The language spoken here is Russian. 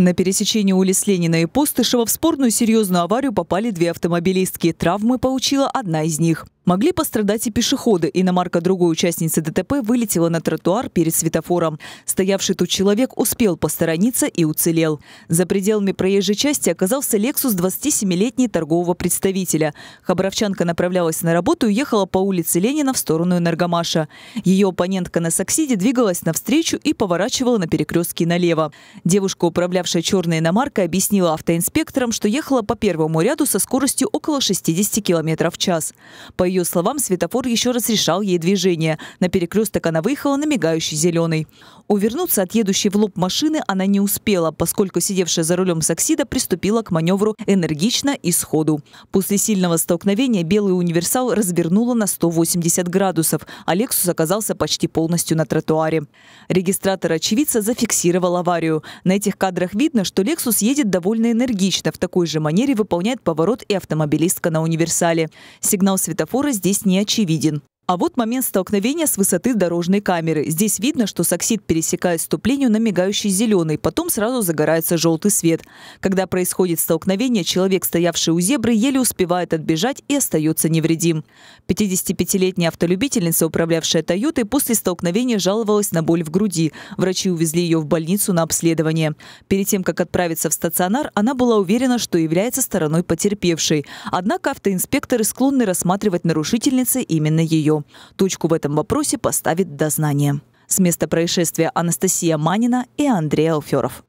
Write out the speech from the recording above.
На пересечении улиц Ленина и Постышева в спорную серьезную аварию попали две автомобилистки. Травмы получила одна из них. Могли пострадать и пешеходы. Иномарка другой участницы ДТП вылетела на тротуар перед светофором. Стоявший тут человек успел посторониться и уцелел. За пределами проезжей части оказался «Лексус» 27-летней торгового представителя. Хабаровчанка направлялась на работу и ехала по улице Ленина в сторону Энергомаша. Ее оппонентка на Соксиде двигалась навстречу и поворачивала на перекрестке налево. Девушка, управлявшая черной иномаркой, объяснила автоинспекторам, что ехала по первому ряду со скоростью около 60 км в час. По ее ее словам, светофор еще раз решал ей движение. На перекресток она выехала на мигающий зеленый. Увернуться от едущей в лоб машины она не успела, поскольку сидевшая за рулем саксида приступила к маневру энергично и сходу. После сильного столкновения белый универсал развернула на 180 градусов, а «Лексус» оказался почти полностью на тротуаре. Регистратор очевидца зафиксировал аварию. На этих кадрах видно, что «Лексус» едет довольно энергично, в такой же манере выполняет поворот и автомобилистка на универсале. Сигнал светофора здесь не очевиден. А вот момент столкновения с высоты дорожной камеры. Здесь видно, что саксид пересекает ступленью на мигающий зеленый, потом сразу загорается желтый свет. Когда происходит столкновение, человек, стоявший у зебры, еле успевает отбежать и остается невредим. 55-летняя автолюбительница, управлявшая «Тойотой», после столкновения жаловалась на боль в груди. Врачи увезли ее в больницу на обследование. Перед тем, как отправиться в стационар, она была уверена, что является стороной потерпевшей. Однако автоинспекторы склонны рассматривать нарушительницы именно ее. Кириллу. Точку в этом вопросе поставит дознание. С места происшествия Анастасия Манина и Андрей Алферов.